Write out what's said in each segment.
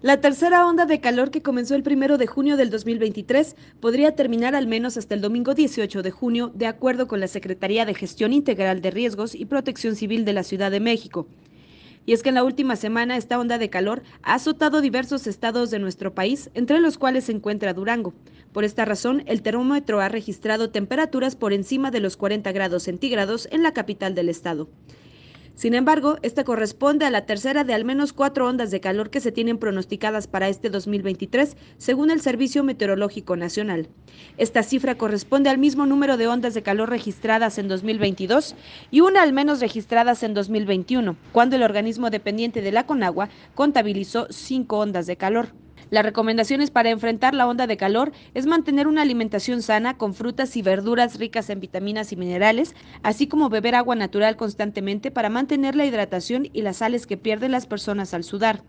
La tercera onda de calor que comenzó el primero de junio del 2023 podría terminar al menos hasta el domingo 18 de junio, de acuerdo con la Secretaría de Gestión Integral de Riesgos y Protección Civil de la Ciudad de México. Y es que en la última semana esta onda de calor ha azotado diversos estados de nuestro país, entre los cuales se encuentra Durango. Por esta razón, el termómetro ha registrado temperaturas por encima de los 40 grados centígrados en la capital del estado. Sin embargo, esta corresponde a la tercera de al menos cuatro ondas de calor que se tienen pronosticadas para este 2023, según el Servicio Meteorológico Nacional. Esta cifra corresponde al mismo número de ondas de calor registradas en 2022 y una al menos registradas en 2021, cuando el organismo dependiente de la Conagua contabilizó cinco ondas de calor. Las recomendaciones para enfrentar la onda de calor es mantener una alimentación sana con frutas y verduras ricas en vitaminas y minerales, así como beber agua natural constantemente para mantener la hidratación y las sales que pierden las personas al sudar.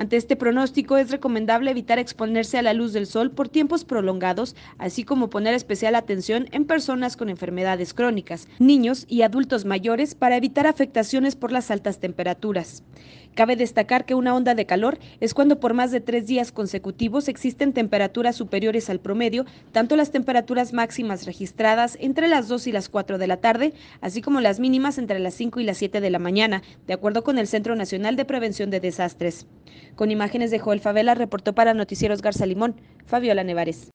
Ante este pronóstico es recomendable evitar exponerse a la luz del sol por tiempos prolongados, así como poner especial atención en personas con enfermedades crónicas, niños y adultos mayores para evitar afectaciones por las altas temperaturas. Cabe destacar que una onda de calor es cuando por más de tres días consecutivos existen temperaturas superiores al promedio, tanto las temperaturas máximas registradas entre las 2 y las 4 de la tarde, así como las mínimas entre las 5 y las 7 de la mañana, de acuerdo con el Centro Nacional de Prevención de Desastres. Con imágenes de Joel Favela, reportó para Noticieros Garza Limón, Fabiola Nevares.